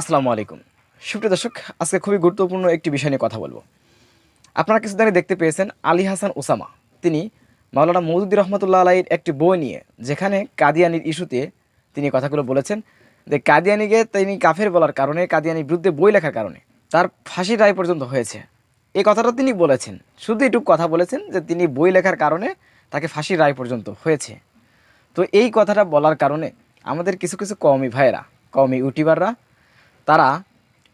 আসসালামু আলাইকুম সুপ্রিয় দর্শক আজকে খুবই গুরুত্বপূর্ণ একটি বিষয় নিয়ে কথা বলবো আপনারা কিছুদিন আগে দেখতে পেয়েছেন আলী হাসান ওসামা তিনি মাওলানা মৌদুদ্দি রহমতুল্লাহ আলাইয়ের একটি বই নিয়ে যেখানে কাদিয়ানির ইস্যুতে তিনি কথাগুলো বলেছেন যে কাদিয়ানিকে তিনি কাফের বলার কারণে কাদিয়ানির বিরুদ্ধে বই লেখার কারণে তার ফাঁসির রায় পর্যন্ত হয়েছে এই কথাটা তিনি বলেছেন শুধু এটুক কথা বলেছেন যে তিনি বই লেখার কারণে তাকে ফাঁসির রায় পর্যন্ত হয়েছে তো এই কথাটা বলার কারণে আমাদের কিছু কিছু কওমি ভাইয়েরা কওমি ইউটিউবাররা তারা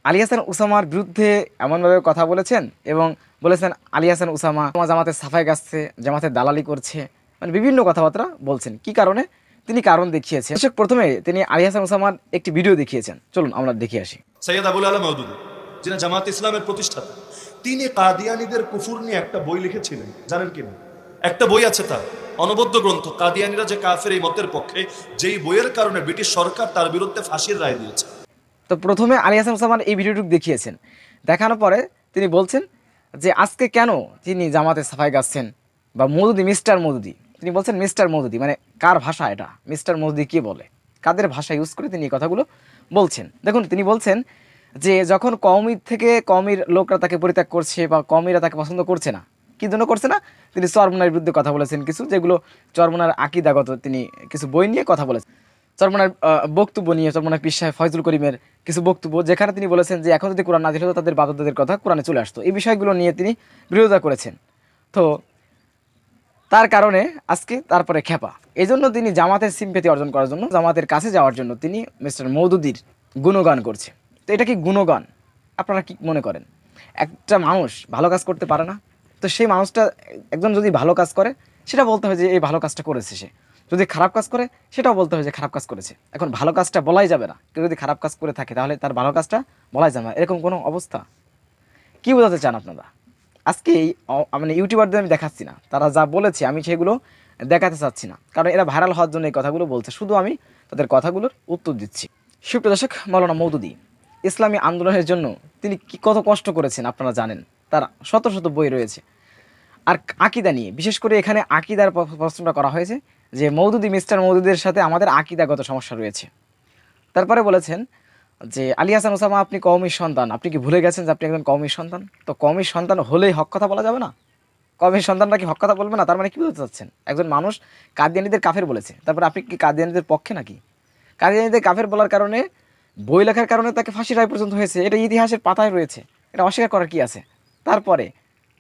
আলী হাসান উসামার বিরুদ্ধে এমনভাবে কথা বলেছেন এবং বলেছেন আলী হাসান উসামা জামাতে সাফাই গাছছে জামাতের দালালি করছে মানে বিভিন্ন কথাবার্তা বলছেন কি কারণে তিনি কারণ দেখিয়েছেন প্রথমে তিনি আলী হাসান উসামার একটি ভিডিও দেখিয়েছেন চলুন আমরা দেখে আসি সৈয়দ আবুল আলম যিনি জামাত ইসলামের প্রতিষ্ঠাতা তিনি কাদিয়ানিদের কুফুর নিয়ে একটা বই লিখেছিলেন জানেন কি না একটা বই আছে তার অনবদ্য গ্রন্থ কাদিয়ানিরা যে কাফের এই মতের পক্ষে যেই বইয়ের কারণে ব্রিটিশ সরকার তার বিরুদ্ধে ফাঁসির রায় দিয়েছে তো প্রথমে আলী হাসান মুসলমান এই ভিডিওটুকু দেখিয়েছেন দেখানোর পরে তিনি বলছেন যে আজকে কেন তিনি জামাতে সাফাই গাচ্ছেন বা মৌদুদি মিস্টার মৌদুদি তিনি বলছেন মিস্টার মৌদুদি মানে কার ভাষা এটা মিস্টার মৌদুদি কী বলে কাদের ভাষা ইউজ করে তিনি এই কথাগুলো বলছেন দেখুন তিনি বলছেন যে যখন কমির থেকে কমির লোকরা তাকে পরিত্যাগ করছে বা কমিরা তাকে পছন্দ করছে না কী জন্য করছে না তিনি চরমনার বিরুদ্ধে কথা বলেছেন কিছু যেগুলো চরমনার আকিদাগত তিনি কিছু বই নিয়ে কথা বলেছেন চরমনার বক্তব্য নিয়ে চরমনার পীর সাহেব ফয়জুল করিমের কিছু বক্তব্য যেখানে তিনি বলেছেন যে এখন যদি কোরআন নাজির হতো তাদের বাদতাদের কথা কোরআনে চলে আসতো এই বিষয়গুলো নিয়ে তিনি বিরোধিতা করেছেন তো তার কারণে আজকে তারপরে খেপা এই জন্য তিনি জামাতের সিম্পেতি অর্জন করার জন্য জামাতের কাছে যাওয়ার জন্য তিনি মিস্টার মৌদুদির গুণগান করছে তো এটা কি গুণগান আপনারা কি মনে করেন একটা মানুষ ভালো কাজ করতে পারে না তো সেই মানুষটা একজন যদি ভালো কাজ করে সেটা বলতে হয় যে এই ভালো কাজটা করেছে সে যদি খারাপ কাজ করে সেটাও বলতে হবে যে খারাপ কাজ করেছে এখন ভালো কাজটা বলাই যাবে না কেউ যদি খারাপ কাজ করে থাকে তাহলে তার ভালো কাজটা বলাই যাবে না এরকম কোনো অবস্থা কি বোঝাতে চান আপনারা আজকে এই মানে ইউটিউবারদের আমি দেখাচ্ছি না তারা যা বলেছে আমি সেগুলো দেখাতে চাচ্ছি না কারণ এরা ভাইরাল হওয়ার জন্য এই কথাগুলো বলছে শুধু আমি তাদের কথাগুলোর উত্তর দিচ্ছি সুপ্রিয় দর্শক মৌলানা মৌদুদি ইসলামী আন্দোলনের জন্য তিনি কত কষ্ট করেছেন আপনারা জানেন তার শত শত বই রয়েছে আর আকিদা নিয়ে বিশেষ করে এখানে আকিদার প্রশ্নটা করা হয়েছে যে মৌদুদি মিস্টার মৌদুদের সাথে আমাদের আকিদাগত সমস্যা রয়েছে তারপরে বলেছেন যে আলী হাসান ওসামা আপনি কওমির সন্তান আপনি কি ভুলে গেছেন যে আপনি একজন কওমির সন্তান তো কওমির সন্তান হলেই হক কথা বলা যাবে না কমের সন্তানরা কি হক কথা বলবে না তার মানে কী বলতে চাচ্ছেন একজন মানুষ কাদিয়ানিদের কাফের বলেছে তারপরে আপনি কি কাদিয়ানিদের পক্ষে নাকি কাদিয়ানিদের কাফের বলার কারণে বই লেখার কারণে তাকে ফাঁসি রায় পর্যন্ত হয়েছে এটা ইতিহাসের পাতায় রয়েছে এটা অস্বীকার করার কি আছে তারপরে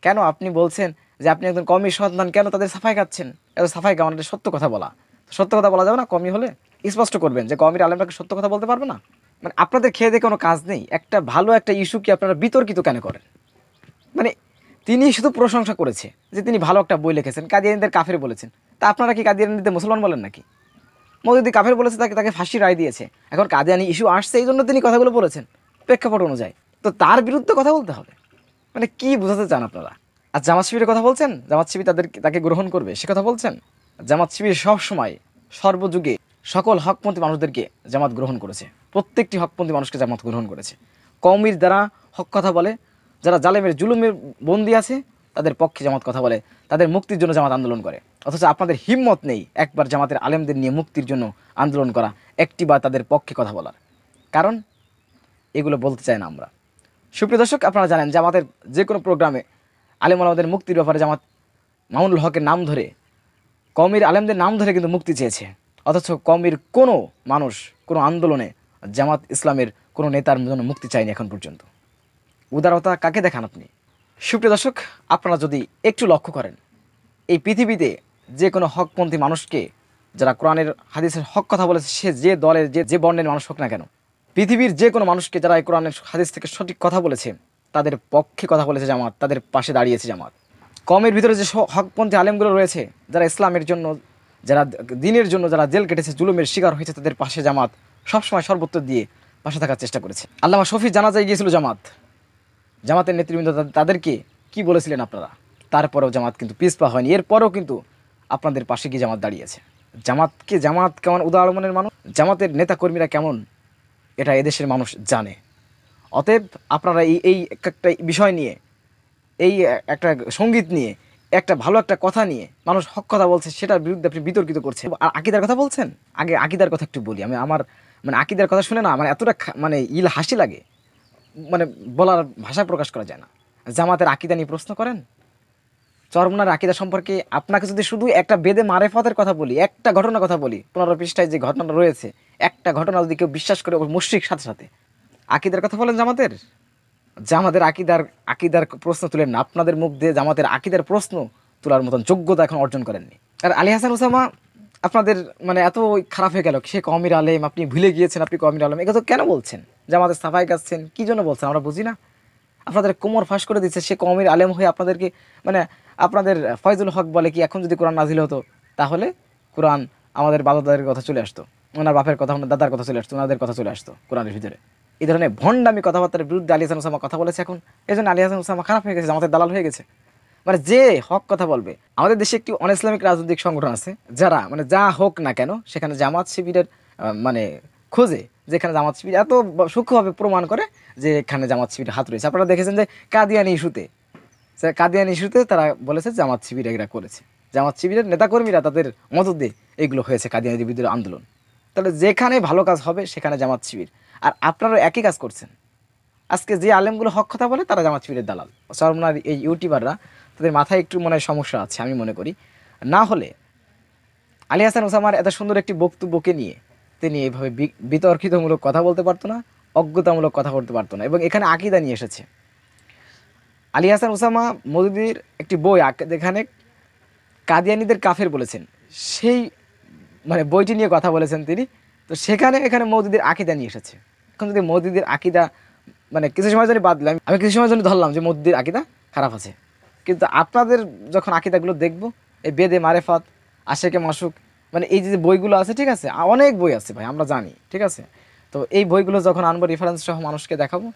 কেন আপনি বলছেন যে আপনি একজন কমি সন্তান কেন তাদের সাফাই খাচ্ছেন এত সাফাই খাওয়ান মানে এটা সত্য কথা বলা সত্য কথা বলা যাবে না কমি হলে স্পষ্ট করবেন যে কমির আলেমরা সত্য কথা বলতে পারবে না মানে আপনাদের খেয়ে দিয়ে কোনো কাজ নেই একটা ভালো একটা ইস্যু কি আপনারা বিতর্কিত কেন করেন মানে তিনি শুধু প্রশংসা করেছে যে তিনি ভালো একটা বই লিখেছেন কাদিয়ানিদের কাফের বলেছেন তা আপনারা কি কাদিয়ানিদের মুসলমান বলেন নাকি মোদি কাফের বলেছে তাকে তাকে ফাঁসি রায় দিয়েছে এখন কাদিয়ানি ইস্যু আসছে এই জন্য তিনি কথাগুলো বলেছেন প্রেক্ষাপট অনুযায়ী তো তার বিরুদ্ধে কথা বলতে হবে মানে কি বোঝাতে চান আপনারা আর জামাত শিবিরের কথা বলছেন জামাত শিবির তাদের তাকে গ্রহণ করবে সে কথা বলছেন জামাত শিবির সবসময় সর্বযুগে সকল হকপন্থী মানুষদেরকে জামাত গ্রহণ করেছে প্রত্যেকটি হকপন্থী মানুষকে জামাত গ্রহণ করেছে কৌমির দ্বারা হক কথা বলে যারা জালেমের জুলুমের বন্দি আছে তাদের পক্ষে জামাত কথা বলে তাদের মুক্তির জন্য জামাত আন্দোলন করে অথচ আপনাদের হিম্মত নেই একবার জামাতের আলেমদের নিয়ে মুক্তির জন্য আন্দোলন করা একটি বা তাদের পক্ষে কথা বলার কারণ এগুলো বলতে চাই না আমরা সুপ্রিয় দর্শক আপনারা জানেন জামাতের যে কোনো প্রোগ্রামে আলেম আলমাদের মুক্তির ব্যাপারে জামাত মামুনুল হকের নাম ধরে কমির আলেমদের নাম ধরে কিন্তু মুক্তি চেয়েছে অথচ কমির কোনো মানুষ কোনো আন্দোলনে জামাত ইসলামের কোনো নেতার জন্য মুক্তি চায়নি এখন পর্যন্ত উদারতা কাকে দেখান আপনি সুপ্রিয় দর্শক আপনারা যদি একটু লক্ষ্য করেন এই পৃথিবীতে যে কোনো হকপন্থী মানুষকে যারা কোরআনের হাদিসের হক কথা বলেছে সে যে দলের যে যে বর্ণের মানুষ হোক না কেন পৃথিবীর যে কোনো মানুষকে যারা এই কোরআনের হাদিস থেকে সঠিক কথা বলেছে তাদের পক্ষে কথা বলেছে জামাত তাদের পাশে দাঁড়িয়েছে জামাত কমের ভিতরে যে হকপন্থী আলেমগুলো রয়েছে যারা ইসলামের জন্য যারা দিনের জন্য যারা জেল কেটেছে জুলুমের শিকার হয়েছে তাদের পাশে জামাত সবসময় সর্বত্র দিয়ে পাশে থাকার চেষ্টা করেছে আল্লামা শফি জানাজায় গিয়েছিল জামাত জামাতের নেতৃবৃন্দ তাদেরকে কি বলেছিলেন আপনারা তারপরেও জামাত কিন্তু পিসপা হয়নি এরপরেও কিন্তু আপনাদের পাশে গিয়ে জামাত দাঁড়িয়েছে জামাতকে জামাত কেমন উদাহরণের মানুষ জামাতের নেতাকর্মীরা কেমন এটা এদেশের মানুষ জানে অতএব আপনারা এই এই একটা বিষয় নিয়ে এই একটা সঙ্গীত নিয়ে একটা ভালো একটা কথা নিয়ে মানুষ হক কথা বলছে সেটার বিরুদ্ধে আপনি বিতর্কিত করছেন আর আকিদার কথা বলছেন আগে আকিদার কথা একটু বলি আমি আমার মানে আকিদার কথা শুনে না আমার এতটা মানে ইল হাসি লাগে মানে বলার ভাষা প্রকাশ করা যায় না জামাতের আকিদা নিয়ে প্রশ্ন করেন চরমনার আকিদা সম্পর্কে আপনাকে যদি শুধু একটা বেদে মারেফতের কথা বলি একটা ঘটনার কথা বলি পনেরো পৃষ্ঠায় যে ঘটনা রয়েছে একটা ঘটনা যদি কেউ বিশ্বাস করে ওর মুশ্রিক সাথে সাথে আকিদার কথা বলেন জামাতের জামাতের আকিদার আকিদার প্রশ্ন তুলেন না আপনাদের মুখ দিয়ে জামাতের আকিদার প্রশ্ন তোলার মতন যোগ্যতা এখন অর্জন করেননি আর আলী হাসান ওসামা আপনাদের মানে এত খারাপ হয়ে গেল সে কমির আলেম আপনি ভুলে গিয়েছেন আপনি কমির আলেম এগুলো কেন বলছেন জামাতের সাফাই গাচ্ছেন কী জন্য বলছেন আমরা বুঝি না আপনাদের কোমর ফাঁস করে দিচ্ছে সে কমির আলেম হয়ে আপনাদেরকে মানে আপনাদের ফয়জুল হক বলে কি এখন যদি কোরআন নাজিল হতো তাহলে কোরআন আমাদের বাবা দাদার কথা চলে আসতো ওনার বাপের কথা ওনার দাদার কথা চলে আসতো ওনাদের কথা চলে আসতো কোরআনের ভিতরে এই ধরনের ভণ্ডামি কথাবার্তার বিরুদ্ধে আলী হাসান উসামা কথা বলেছে এখন এই জন্য আলী হাসান উসামা খারাপ হয়ে গেছে আমাদের দালাল হয়ে গেছে মানে যে হক কথা বলবে আমাদের দেশে একটি ইসলামিক রাজনৈতিক সংগঠন আছে যারা মানে যা হোক না কেন সেখানে জামাত শিবিরের মানে খোঁজে যেখানে জামাত শিবির এত সূক্ষ্মভাবে প্রমাণ করে যে এখানে জামাত শিবির হাত রয়েছে আপনারা দেখেছেন যে কাদিয়ানি ইস্যুতে কাদিয়ানি ইস্যুতে তারা বলেছে জামাত শিবির এরা করেছে জামাত শিবিরের নেতাকর্মীরা তাদের মদত দিয়ে এগুলো হয়েছে কাদিয়ানির বিরুদ্ধে আন্দোলন তাহলে যেখানে ভালো কাজ হবে সেখানে জামাত শিবির আর আপনারা একই কাজ করছেন আজকে যে আলেমগুলো হক কথা বলে তারা জামাত শিবিরের দালাল সরমনার এই ইউটিউবাররা তাদের মাথায় একটু মনে সমস্যা আছে আমি মনে করি না হলে আলী হাসান ওসামার এত সুন্দর একটি বক্তব্যকে নিয়ে তিনি এইভাবে বিতর্কিতমূলক কথা বলতে পারতো না অজ্ঞতামূলক কথা বলতে পারতো না এবং এখানে আকিদা নিয়ে এসেছে আলী হাসান ওসামা মজুদির একটি বই যেখানে কাদিয়ানিদের কাফের বলেছেন সেই মানে বইটি নিয়ে কথা বলেছেন তিনি তো সেখানে এখানে মৌদুদির আকিদা নিয়ে এসেছে এখন যদি মৌদুদির আকিদা মানে কিছু সময় জন্য দিলাম আমি কিছু সময় জন্য ধরলাম যে মৌদুদির আকিদা খারাপ আছে কিন্তু আপনাদের যখন আকিদাগুলো দেখব এই বেদে মারেফাত আশেকে মাসুক মানে এই যে বইগুলো আছে ঠিক আছে অনেক বই আছে ভাই আমরা জানি ঠিক আছে তো এই বইগুলো যখন আনবো রেফারেন্স সহ মানুষকে দেখাবো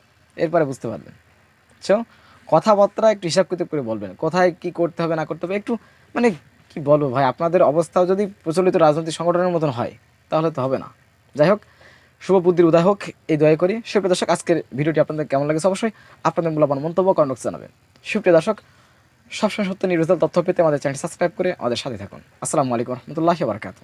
এরপরে বুঝতে পারবেন সো কথাবার্তা একটু করতে করে বলবেন কোথায় কি করতে হবে না করতে হবে একটু মানে কি বলবো ভাই আপনাদের অবস্থাও যদি প্রচলিত রাজনৈতিক সংগঠনের মতন হয় তাহলে তো হবে না যাই হোক শুভ বুদ্ধির উদয় হোক এই দয়া করি সুপ্রিয় দর্শক আজকের ভিডিওটি আপনাদের কেমন লাগেছে অবশ্যই আপনাদের মূল্যবান মন্তব্য কমেন্টস জানাবেন সুপ্রিয় দর্শক সবসময় সত্য নির্ভর তথ্য পেতে আমাদের চ্যানেল সাবস্ক্রাইব করে আমাদের সাথে থাকুন আসসালামু আলাইকুম রহমতুল্লাহ বারকাত